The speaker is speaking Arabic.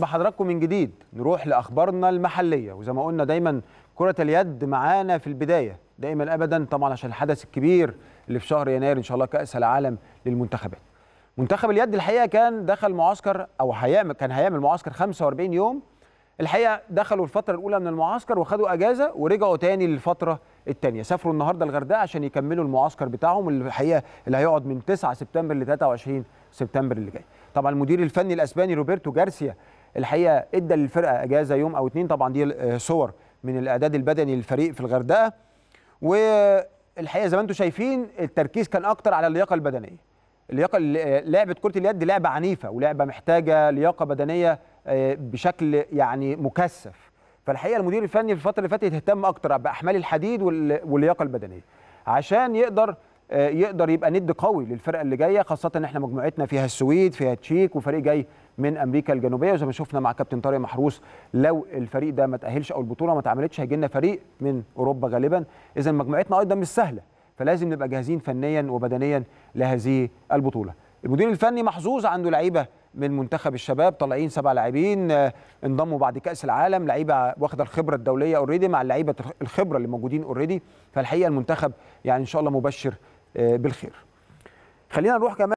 بحضراتكم من جديد نروح لاخبارنا المحليه وزي ما قلنا دايما كره اليد معانا في البدايه دايما ابدا طبعا عشان الحدث الكبير اللي في شهر يناير ان شاء الله كاس العالم للمنتخبات منتخب اليد الحقيقه كان دخل معسكر او هيعمل كان هيعمل معسكر 45 يوم الحقيقه دخلوا الفتره الاولى من المعسكر وخدوا اجازه ورجعوا تاني للفتره الثانيه سافروا النهارده الغردقه عشان يكملوا المعسكر بتاعهم اللي الحقيقه اللي هيقعد من 9 سبتمبر ل 23 سبتمبر اللي جاي طبعا المدير الفني الاسباني روبرتو جارسيا الحقيقه ادى للفرقه اجازه يوم او اتنين طبعا دي آه، صور من الاعداد البدني للفريق في الغردقه والحقيقه زي ما انتم شايفين التركيز كان اكتر على اللياقه البدنيه اللياقه آه، لعبه كره اليد لعبه عنيفه ولعبه محتاجه لياقه بدنيه آه، بشكل يعني مكثف فالحقيقه المدير الفني في الفتره اللي فاتت اهتم اكتر باحمال الحديد واللياقه البدنيه عشان يقدر آه، يقدر يبقى ند قوي للفرقه اللي جايه خاصه ان احنا مجموعتنا فيها السويد فيها تشيك وفريق جاي من امريكا الجنوبيه وزي ما شفنا مع كابتن طارق محروس لو الفريق ده ما تاهلش او البطوله ما اتعملتش هيجي لنا فريق من اوروبا غالبا اذا مجموعتنا ايضا مش سهله فلازم نبقى جاهزين فنيا وبدنيا لهذه البطوله المدير الفني محظوظ عنده لعيبه من منتخب الشباب طالعين سبع لاعبين آه، انضموا بعد كاس العالم لعيبه واخده الخبره الدوليه اوريدي مع اللعيبه الخبره اللي موجودين اوريدي فالحقيقه المنتخب يعني ان شاء الله مبشر آه، بالخير خلينا نروح كمان